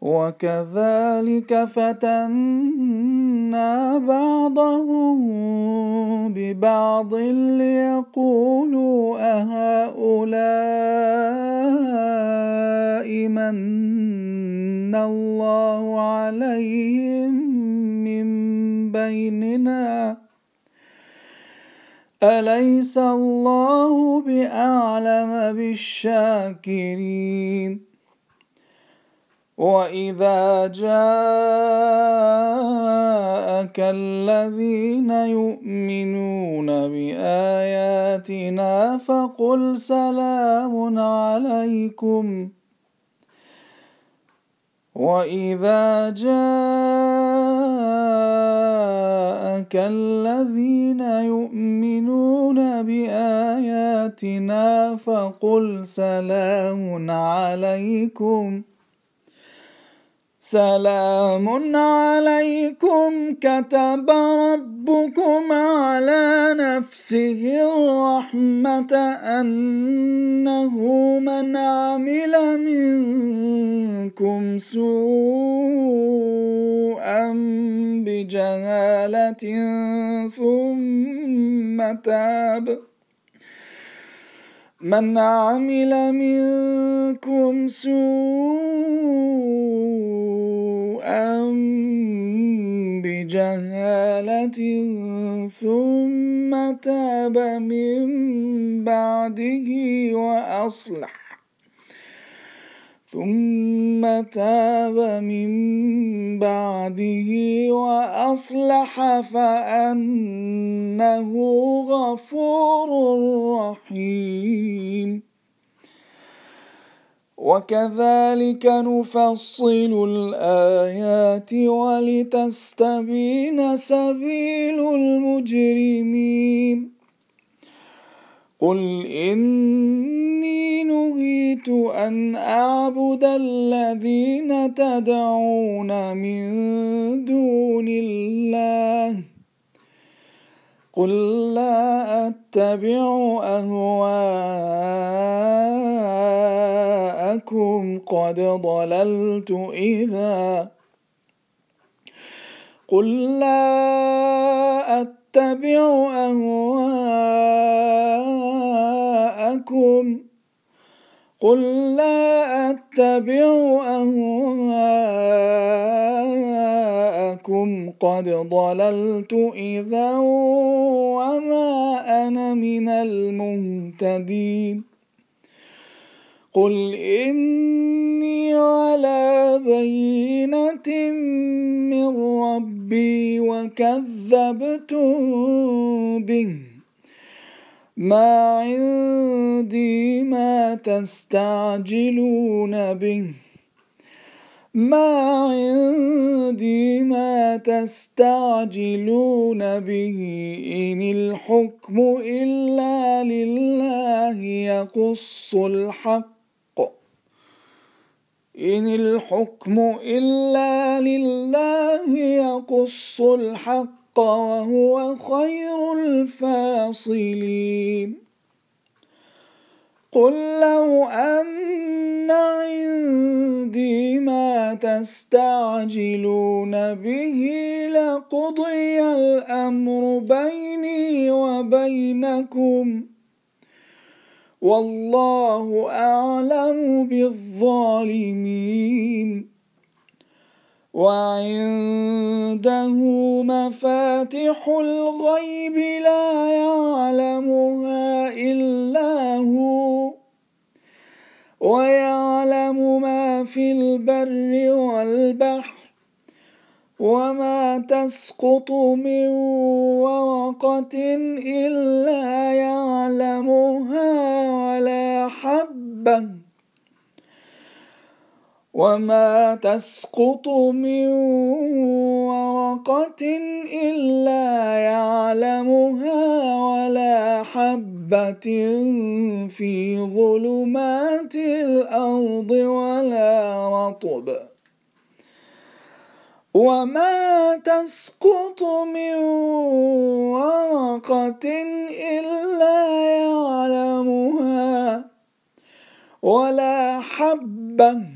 وكذلك فتنا بعضهم ببعض ليقولوا أهؤلاء من الله عليهم من بيننا أليس الله بأعلم بالشاكرين واذا جاءك الذين يؤمنون باياتنا فقل سلام عليكم واذا جاءك الذين يؤمنون باياتنا فقل سلام عليكم سلام عليكم كتب ربكم على نفسه الرحمة أنه من عمل منكم سوءا بجهالة ثم تاب من عمل منكم سوءا بجهالة ثم تاب من بعده وأصلح ثم تاب من بعده وأصلح فأنه غفور رحيم وكذلك نفصل الآيات ولتستبين سبيل المجرمين قل إني نهيت أن أعبد الذين تدعون من دون الله قل لا أتبع أهواءكم منكم قد ضللت إذا قل لا أتبع أهواءكم قل لا أتبع أهواءكم قد ضللت إذا وما أنا من المهتدين قل إني على بينة من ربي وكذبتم به ما عندي ما تستعجلون به ما عندي ما تستعجلون به إن الحكم إلا لله يقص الحق إن الحكم إلا لله يقص الحق وهو خير الفاصلين قل لو أن عندي ما تستعجلون به لقضي الأمر بيني وبينكم ۖ والله أعلم بالظالمين وعنده مفاتح الغيب لا يعلمها إلا هو ويعلم ما في البر والبحر وما تسقط من ورقة إلا يعلمها ولا حبة وما تسقط من ورقة إلا يعلمها ولا حبة في ظلمات الأرض ولا رطب وما تسقط من ورقة إلا يعلمها ولا حبا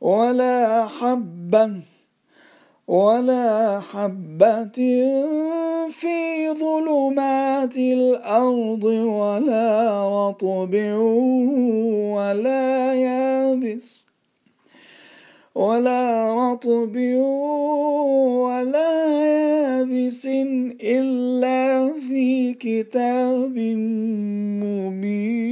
ولا حبا ولا حبة في ظلمات الأرض ولا رطب ولا يابس ولا رطب ولا يابس إلا في كتاب مبين